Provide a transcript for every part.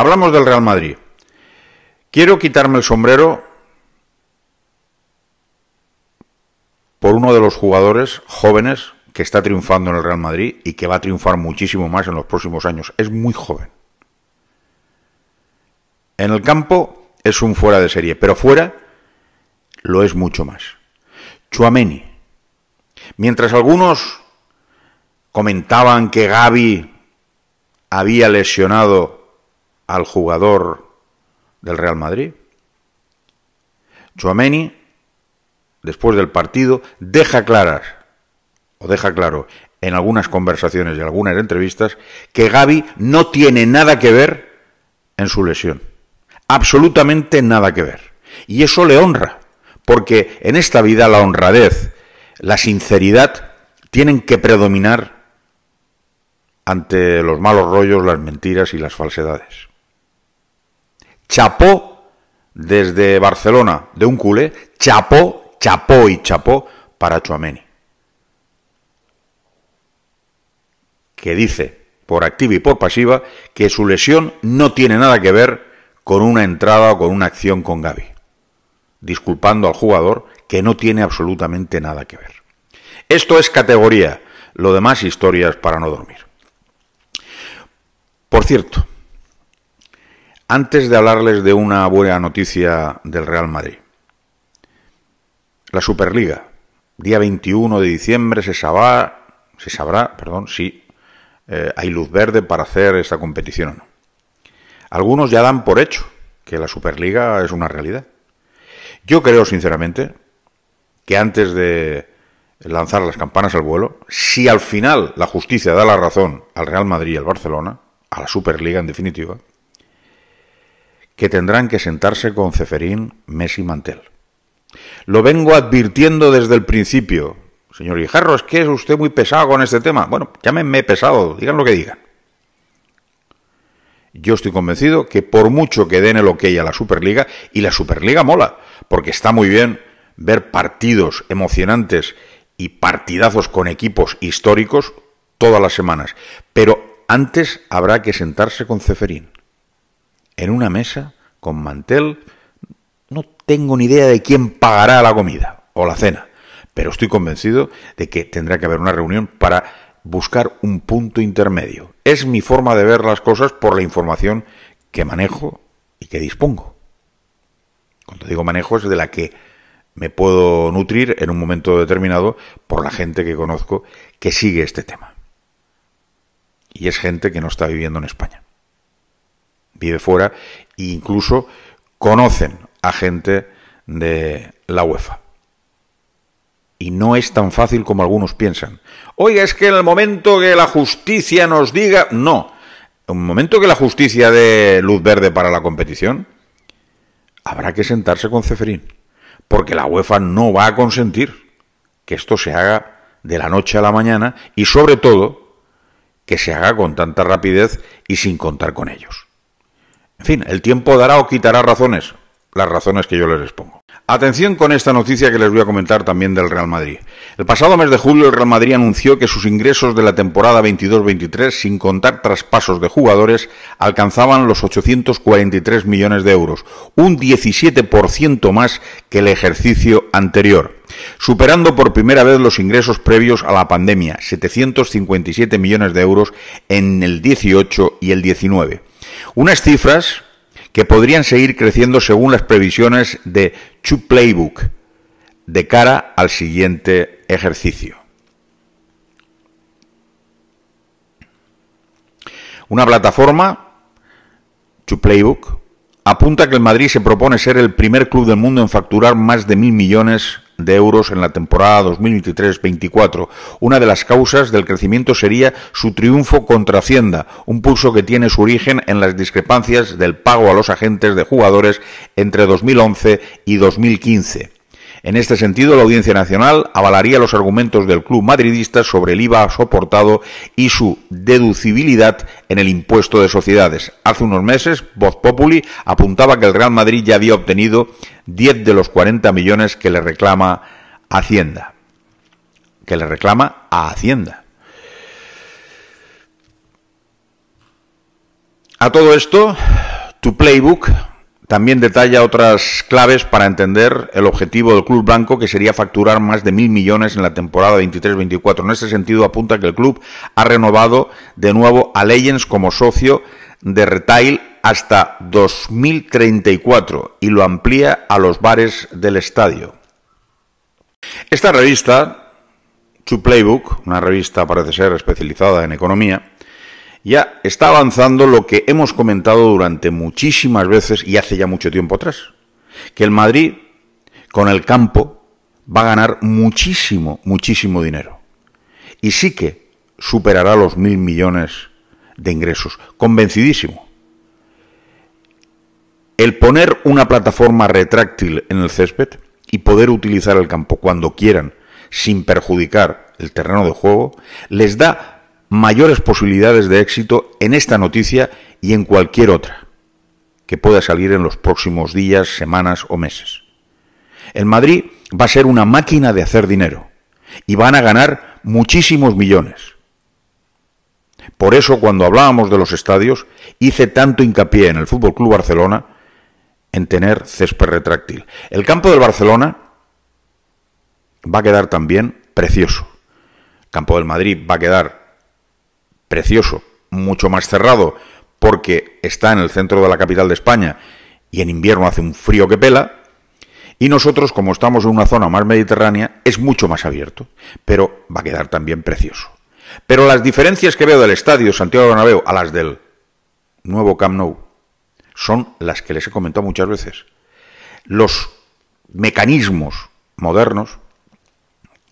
Hablamos del Real Madrid. Quiero quitarme el sombrero por uno de los jugadores jóvenes que está triunfando en el Real Madrid y que va a triunfar muchísimo más en los próximos años. Es muy joven. En el campo es un fuera de serie, pero fuera lo es mucho más. Chuameni. Mientras algunos comentaban que Gaby había lesionado al jugador del Real Madrid. Chuameni, después del partido, deja claras, o deja claro en algunas conversaciones y algunas entrevistas, que Gaby no tiene nada que ver en su lesión. Absolutamente nada que ver. Y eso le honra, porque en esta vida la honradez, la sinceridad, tienen que predominar ante los malos rollos, las mentiras y las falsedades chapó desde Barcelona de un culé, chapó, chapó y chapó para Chuameni. Que dice, por activa y por pasiva, que su lesión no tiene nada que ver con una entrada o con una acción con Gaby, disculpando al jugador que no tiene absolutamente nada que ver. Esto es categoría, lo demás historias para no dormir. Por cierto, antes de hablarles de una buena noticia del Real Madrid. La Superliga. Día 21 de diciembre se sabrá, se sabrá perdón, si eh, hay luz verde para hacer esta competición o no. Algunos ya dan por hecho que la Superliga es una realidad. Yo creo, sinceramente, que antes de lanzar las campanas al vuelo, si al final la justicia da la razón al Real Madrid y al Barcelona, a la Superliga en definitiva, que tendrán que sentarse con Ceferín, Messi y Mantel. Lo vengo advirtiendo desde el principio. Señor Guijarro, es que es usted muy pesado con este tema. Bueno, llámenme pesado, digan lo que digan. Yo estoy convencido que por mucho que den el ok a la Superliga, y la Superliga mola, porque está muy bien ver partidos emocionantes y partidazos con equipos históricos todas las semanas. Pero antes habrá que sentarse con Ceferín, en una mesa con mantel. No tengo ni idea de quién pagará la comida o la cena, pero estoy convencido de que tendrá que haber una reunión para buscar un punto intermedio. Es mi forma de ver las cosas por la información que manejo y que dispongo. Cuando digo manejo es de la que me puedo nutrir en un momento determinado por la gente que conozco que sigue este tema. Y es gente que no está viviendo en España vive fuera e incluso conocen a gente de la UEFA. Y no es tan fácil como algunos piensan. Oiga, es que en el momento que la justicia nos diga... No, en el momento que la justicia dé luz verde para la competición, habrá que sentarse con Ceferín. Porque la UEFA no va a consentir que esto se haga de la noche a la mañana y sobre todo que se haga con tanta rapidez y sin contar con ellos. En fin, el tiempo dará o quitará razones, las razones que yo les expongo. Atención con esta noticia que les voy a comentar también del Real Madrid. El pasado mes de julio el Real Madrid anunció que sus ingresos de la temporada 22-23, sin contar traspasos de jugadores, alcanzaban los 843 millones de euros, un 17% más que el ejercicio anterior superando por primera vez los ingresos previos a la pandemia, 757 millones de euros en el 18 y el 19. Unas cifras que podrían seguir creciendo según las previsiones de Chu Playbook de cara al siguiente ejercicio. Una plataforma, Chu Playbook, apunta que el Madrid se propone ser el primer club del mundo en facturar más de mil millones de euros en la temporada 2023-24. Una de las causas del crecimiento sería su triunfo contra Hacienda, un pulso que tiene su origen en las discrepancias del pago a los agentes de jugadores entre 2011 y 2015. En este sentido, la Audiencia Nacional avalaría los argumentos del club madridista sobre el IVA soportado y su deducibilidad en el impuesto de sociedades. Hace unos meses, Voz Populi apuntaba que el Real Madrid ya había obtenido 10 de los 40 millones que le reclama Hacienda. Que le reclama a Hacienda. A todo esto, tu playbook, también detalla otras claves para entender el objetivo del club blanco, que sería facturar más de mil millones en la temporada 23-24. En ese sentido, apunta que el club ha renovado de nuevo a Legends como socio de retail hasta 2034 y lo amplía a los bares del estadio. Esta revista, su Playbook, una revista parece ser especializada en economía, ya está avanzando lo que hemos comentado durante muchísimas veces y hace ya mucho tiempo atrás, que el Madrid con el campo va a ganar muchísimo, muchísimo dinero. Y sí que superará los mil millones de ingresos, convencidísimo. El poner una plataforma retráctil en el césped y poder utilizar el campo cuando quieran, sin perjudicar el terreno de juego, les da mayores posibilidades de éxito en esta noticia y en cualquier otra que pueda salir en los próximos días, semanas o meses. El Madrid va a ser una máquina de hacer dinero y van a ganar muchísimos millones. Por eso cuando hablábamos de los estadios hice tanto hincapié en el Fútbol Club Barcelona en tener césped retráctil. El campo del Barcelona va a quedar también precioso. El campo del Madrid va a quedar precioso, mucho más cerrado, porque está en el centro de la capital de España y en invierno hace un frío que pela, y nosotros, como estamos en una zona más mediterránea, es mucho más abierto, pero va a quedar también precioso. Pero las diferencias que veo del estadio Santiago Bernabéu a las del nuevo Camp Nou son las que les he comentado muchas veces. Los mecanismos modernos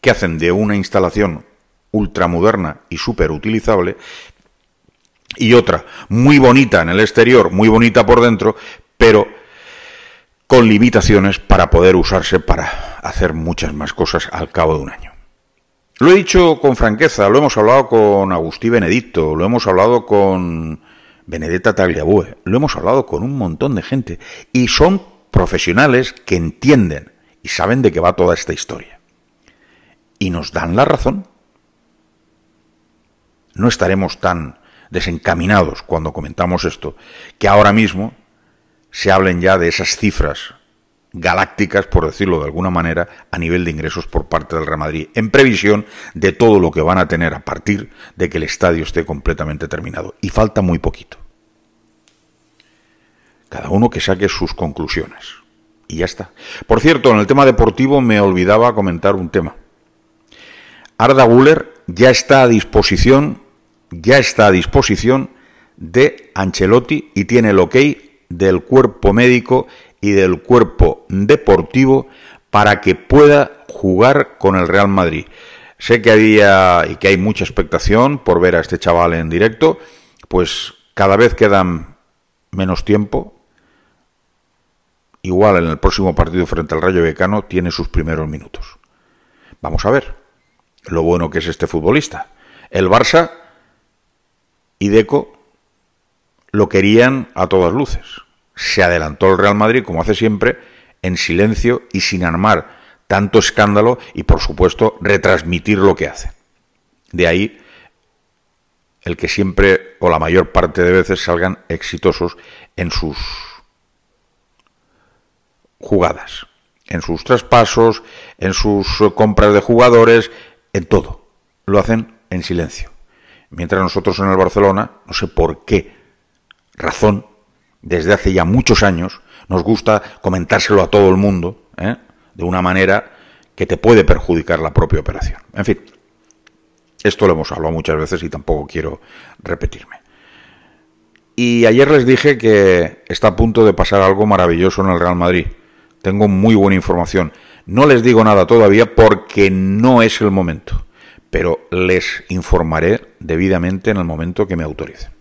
que hacen de una instalación ultramoderna y súper utilizable, y otra muy bonita en el exterior, muy bonita por dentro, pero con limitaciones para poder usarse para hacer muchas más cosas al cabo de un año. Lo he dicho con franqueza, lo hemos hablado con Agustí Benedicto, lo hemos hablado con Benedetta Tagliabue, lo hemos hablado con un montón de gente y son profesionales que entienden y saben de qué va toda esta historia. Y nos dan la razón no estaremos tan desencaminados cuando comentamos esto, que ahora mismo se hablen ya de esas cifras galácticas, por decirlo de alguna manera, a nivel de ingresos por parte del Real Madrid, en previsión de todo lo que van a tener a partir de que el estadio esté completamente terminado. Y falta muy poquito. Cada uno que saque sus conclusiones. Y ya está. Por cierto, en el tema deportivo me olvidaba comentar un tema. Arda Guller ya está a disposición ya está a disposición de Ancelotti y tiene el ok del cuerpo médico y del cuerpo deportivo para que pueda jugar con el Real Madrid. Sé que había y que hay mucha expectación por ver a este chaval en directo, pues cada vez quedan menos tiempo. Igual en el próximo partido frente al Rayo Becano tiene sus primeros minutos. Vamos a ver lo bueno que es este futbolista. El Barça y Deco lo querían a todas luces. Se adelantó el Real Madrid, como hace siempre, en silencio y sin armar tanto escándalo y, por supuesto, retransmitir lo que hace. De ahí el que siempre o la mayor parte de veces salgan exitosos en sus jugadas, en sus traspasos, en sus compras de jugadores, en todo. Lo hacen en silencio. Mientras nosotros en el Barcelona, no sé por qué razón, desde hace ya muchos años, nos gusta comentárselo a todo el mundo ¿eh? de una manera que te puede perjudicar la propia operación. En fin, esto lo hemos hablado muchas veces y tampoco quiero repetirme. Y ayer les dije que está a punto de pasar algo maravilloso en el Real Madrid. Tengo muy buena información. No les digo nada todavía porque no es el momento pero les informaré debidamente en el momento que me autorice.